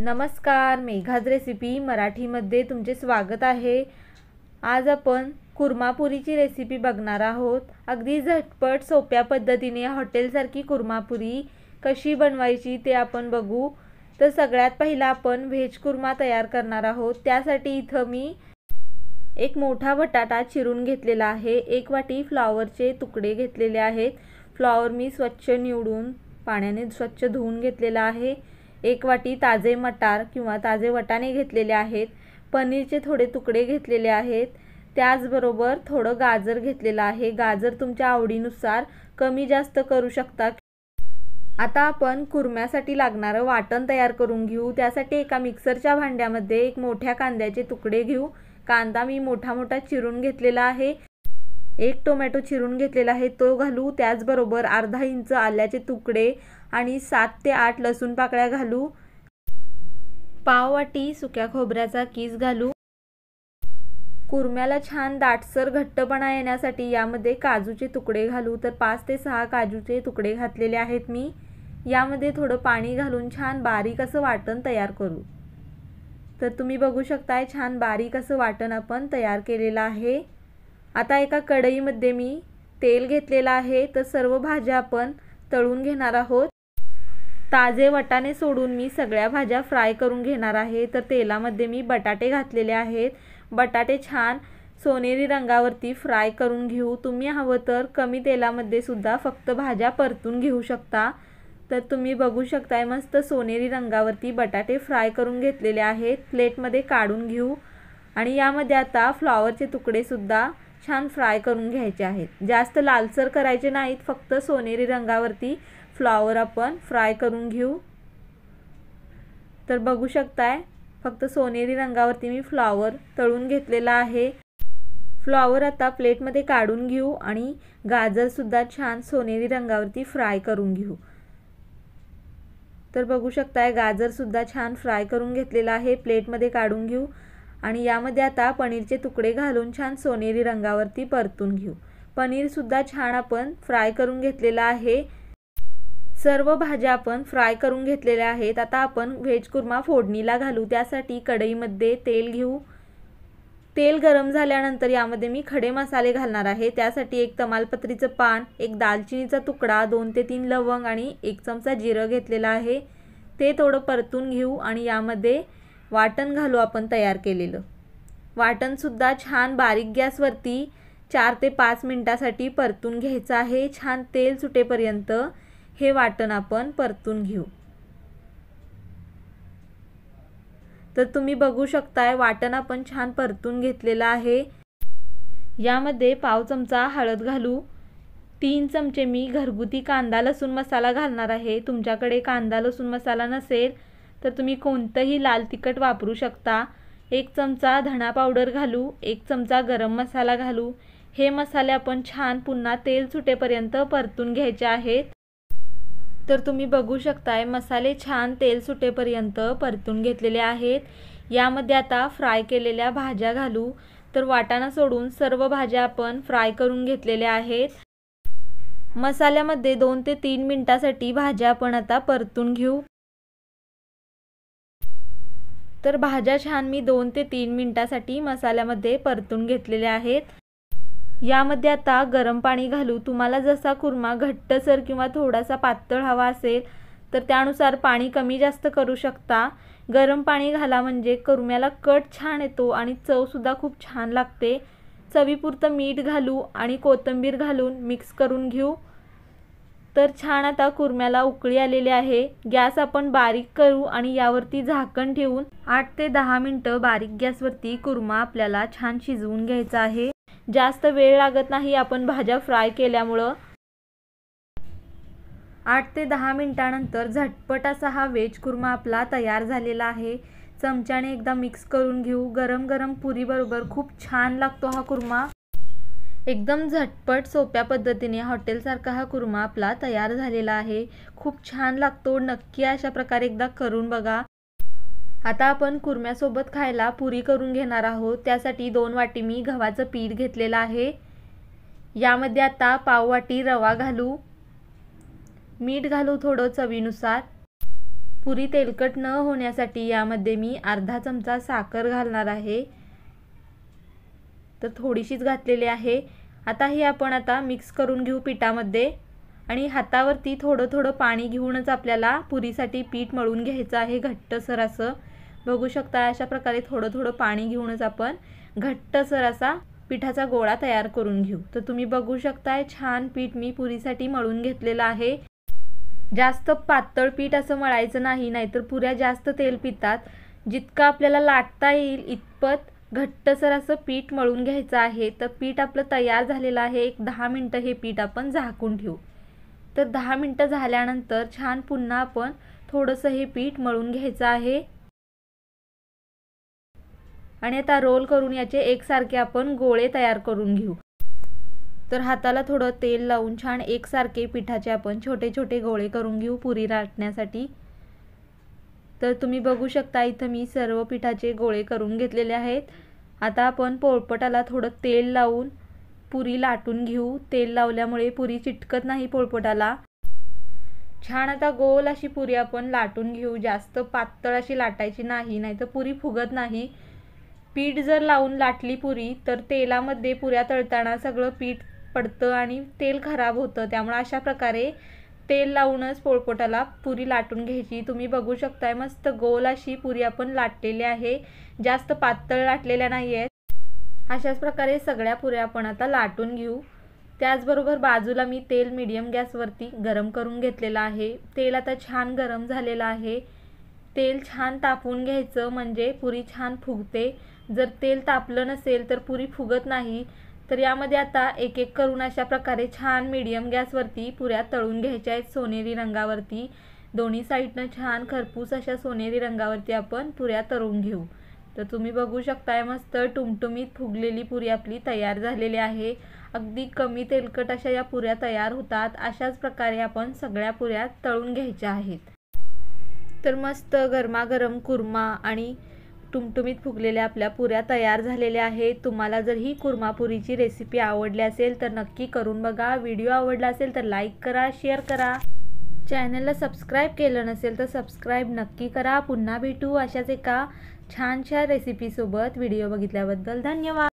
नमस्कार मेघाज रेसिपी मराठीमध्ये तुमचे स्वागत आहे आज आपण कुर्मापुरीची रेसिपी बघणार आहोत अगदी झटपट सोप्या पद्धतीने हॉटेलसारखी कुर्मापुरी कशी बनवायची ते आपण बघू तर सगळ्यात पहिला आपण व्हेज कुर्मा तयार करणार आहोत त्यासाठी इथं मी एक मोठा बटाटा चिरून घेतलेला आहे एक वाटी फ्लॉवरचे तुकडे घेतलेले आहेत फ्लॉवर मी स्वच्छ निवडून पाण्याने स्वच्छ धुवून घेतलेला आहे एक वाटी ताजे मटार किंवा ताजे वटाणे घेतलेले आहेत पनीरचे थोडे तुकडे घेतलेले आहेत त्याचबरोबर थोडं गाजर घेतलेलं आहे गाजर तुमच्या आवडीनुसार कमी जास्त करू शकता आता आपण कुरम्यासाठी लागणारं वाटण तयार करून घेऊ त्यासाठी एका मिक्सरच्या भांड्यामध्ये एक मोठ्या कांद्याचे तुकडे घेऊ कांदा मी मोठा मोठा चिरून घेतलेला आहे एक टोमॅटो चिरून घेतलेला आहे तो घालू त्याचबरोबर अर्धा इंच आल्याचे तुकडे आणि सात ते आठ लसूण पाकळ्या घालू पाव वाटी सुक्या खोबऱ्याचा किस घालू कुरम्याला छान दाटसर घट्टपणा येण्यासाठी यामध्ये काजूचे तुकडे घालू तर पाच ते सहा काजूचे तुकडे घातलेले आहेत मी यामध्ये थोडं पाणी घालून छान बारीक असं वाटण तयार करू तर तुम्ही बघू शकताय छान बारीक असं वाटण आपण तयार केलेलं आहे आता एका कढईमध्ये मी तेल घेतलेलं आहे तर सर्व भाज्या आपण तळून घेणार आहोत ताजे वटाने सोडून मी सगळ्या भाज्या फ्राय करून घेणार आहे तर तेलामध्ये मी बटाटे घातलेले आहेत बटाटे छान सोनेरी रंगावरती फ्राय करून घेऊ तुम्ही हवं तर कमी तेलामध्ये सुद्धा फक्त भाज्या परतून घेऊ शकता तर तुम्ही बघू शकताय मस्त सोनेरी रंगावरती बटाटे फ्राय करून घेतलेले आहेत प्लेटमध्ये काढून घेऊ आणि यामध्ये आता फ्लॉवरचे तुकडेसुद्धा छान फ्राय करून घ्यायचे आहेत जास्त लालसर करायचे नाहीत फक्त सोनेरी रंगावरती फ्लॉवर आपण फ्राय करून घेऊ तर बघू शकताय फक्त सोनेरी रंगावरती मी फ्लॉवर तळून घेतलेला आहे फ्लॉवर आता प्लेटमध्ये काढून घेऊ आणि गाजरसुद्धा छान सोनेरी रंगावरती फ्राय करून घेऊ तर बघू शकताय गाजरसुद्धा छान फ्राय करून घेतलेला आहे प्लेटमध्ये काढून घेऊ आणि यामध्ये आता पनीरचे तुकडे घालून छान सोनेरी रंगावरती परतून घेऊ पनीरसुद्धा छान आपण फ्राय करून घेतलेला आहे सर्व भाज्या आपण फ्राय करून घेतलेल्या आहेत आता आपण व्हेज कुर्मा फोडणीला घालू त्यासाठी कढईमध्ये तेल घेऊ तेल गरम झाल्यानंतर यामध्ये मी खडे मसाले घालणार आहे त्यासाठी एक तमालपत्रीचं पान एक दालचिनीचा तुकडा दोन ते तीन लवंग आणि एक चमचा जिरं घेतलेला आहे ते थोडं परतून घेऊ आणि यामध्ये वाटण घालू आपण तयार केलेलं वाटणसुद्धा छान बारीक गॅसवरती चार ते पाच मिनटासाठी परतून घ्यायचं आहे छान तेल सुटेपर्यंत हे वाटण आपण परतून घेऊ तर तुम्ही बघू शकताय वाटण आपण छान परतून घेतलेलं आहे यामध्ये पाव चमचा हळद घालू तीन चमचे मी घरगुती कांदा लसूण मसाला घालणार आहे तुमच्याकडे कांदा लसूण मसाला नसेल तर तुम्ही कोणतंही लाल तिखट वापरू शकता एक चमचा धणा पावडर घालू एक चमचा गरम मसाला घालू हे मसाले आपण छान पुन्हा तेल सुटेपर्यंत परतून घ्यायचे आहेत तर तुम्ही बघू शकताय मसाले छान तेल सुटेपर्यंत परतून घेतलेले आहेत यामध्ये आता फ्राय केलेल्या भाज्या घालू तर वाटाणा सोडून सर्व भाज्या आपण फ्राय करून घेतलेल्या आहेत मसाल्यामध्ये दोन ते तीन मिनटासाठी भाज्या आपण आता परतून घेऊ तर भाज्या छान मी दोन ते तीन मिनटासाठी मसाल्यामध्ये परतून घेतलेल्या आहेत यामध्ये आता गरम पाणी घालू तुम्हाला जसा कुर्मा घट्टसर किंवा थोडासा पातळ हवा असेल तर त्यानुसार पाणी कमी जास्त करू शकता गरम पाणी घाला म्हणजे कुरम्याला कट छान येतो आणि चवसुद्धा खूप छान लागते चवीपुरतं मीठ घालू आणि कोथिंबीर घालून मिक्स करून घेऊ तर छान आता कुरम्याला उकळी आलेली आहे गॅस आपण बारीक करू आणि यावरती झाकण ठेवून आठ ते दहा मिनटं बारीक गॅसवरती कुरमा आपल्याला छान शिजवून घ्यायचा आहे जास्त वेळ लागत नाही आपण भाज्या फ्राय केल्यामुळं आठ ते दहा मिनटानंतर झटपट असा हा व्हेज कुरमा आपला तयार झालेला आहे चमच्याने एकदा मिक्स करून घेऊ गरम गरम पुरीबरोबर खूप छान लागतो हा कुरमा एकदम झटपट सोप्या पद्धतीने हॉटेलसारखा हा कुर्मा आपला तयार झालेला आहे खूप छान लागतो नक्की अशा प्रकारे एकदा करून बघा आता आपण कुर्म्यासोबत खायला पुरी करून घेणार आहोत त्यासाठी दोन वाटी मी गव्हाचं पीठ घेतलेलं आहे यामध्ये आता पाव वाटी रवा घालू मीठ घालू थोडं चवीनुसार पुरी तेलकट न होण्यासाठी यामध्ये मी अर्धा चमचा साखर घालणार आहे तर थोडीशीच घातलेली आहे आता ही आपण आता मिक्स करून घेऊ पिठामध्ये आणि हातावरती थोडं थोडं पाणी घेऊनच आपल्याला पुरीसाठी पीठ मळून घ्यायचं आहे घट्टसर असं बघू शकता अशा प्रकारे थोडं थोडं पाणी घेऊनच आपण घट्टसर असा पिठाचा गोळा तयार करून घेऊ तर तुम्ही बघू शकताय छान पीठ मी पुरीसाठी मळून घेतलेलं आहे जास्त पातळ पीठ असं मळायचं नाही नाहीतर पुऱ्या जास्त तेल पितात जितकं आपल्याला लाटता येईल इतपत घट्टसर असं पीठ मळून घ्यायचं आहे तर पीठ आपलं तयार झालेलं आहे एक दहा मिनटं हे पीठ आपण झाकून ठेवू तर दहा मिनटं झाल्यानंतर छान पुन्हा आपण थोडंसं हे पीठ मळून घ्यायचं आहे आणि आता रोल करून याचे एकसारखे आपण गोळे तयार करून घेऊ तर हाताला थोडं तेल लावून छान एकसारखे पिठाचे आपण छोटे छोटे गोळे करून घेऊ पुरी लाटण्यासाठी तर तुम्ही बघू शकता इथं मी सर्व पिठाचे गोळे करून घेतलेले आहेत आता आपण पोळपटाला थोडं तेल लावून पुरी लाटून घेऊ तेल लावल्यामुळे पुरी चिटकत नाही पोळपटाला छान आता गोल अशी पुरी आपण लाटून घेऊ जास्त पातळ अशी लाटायची नाही नाहीतर पुरी फुगत नाही पीठ जर लावून लाटली पुरी तर तेलामध्ये पुऱ्या तळताना सगळं पीठ पडतं आणि तेल खराब होतं त्यामुळे अशा प्रकारे तेल लावूनच पोळपोटाला पुरी लाटून घ्यायची तुम्ही बघू शकताय मस्त गोल अशी पुरी आपण लाटलेली आहे जास्त पातळ लाटलेल्या नाही आहेत अशाच प्रकारे सगळ्या पुऱ्या आपण आता लाटून घेऊ त्याचबरोबर बाजूला मी तेल मीडियम गॅसवरती गरम करून घेतलेलं आहे तेल आता छान गरम झालेलं आहे तेल छान तापवून घ्यायचं म्हणजे पुरी छान फुगते जर तेल तापलं नसेल तर पुरी फुगत नाही तर यामध्ये आता एक एक करून अशा प्रकारे छान मीडियम गॅसवरती पुऱ्या तळून घ्यायच्या आहेत सोनेरी रंगावरती दोन्ही साईडनं छान खरपूस अशा सोनेरी रंगावरती आपण पुऱ्या तळून घेऊ तर तुम्ही बघू शकताय मस्त टुमटुमीत फुगलेली पुरी आपली तयार झालेली आहे अगदी कमी तेलकट अशा या पुऱ्या तयार होतात अशाच प्रकारे आपण सगळ्या पुऱ्या तळून घ्यायच्या आहेत तर मस्त गरमागरम कुर्मा आणि टुमटुमीत फुगलेल्या आपल्या पुऱ्या तयार झालेल्या आहेत तुम्हाला जर ही कुर्मापुरीची रेसिपी आवडली असेल तर नक्की करून बघा व्हिडिओ आवडला असेल तर लाईक करा शेअर करा चॅनलला सबस्क्राईब केलं नसेल तर सबस्क्राईब नक्की करा पुन्हा भेटू अशाच एका छान छान रेसिपीसोबत व्हिडिओ बघितल्याबद्दल धन्यवाद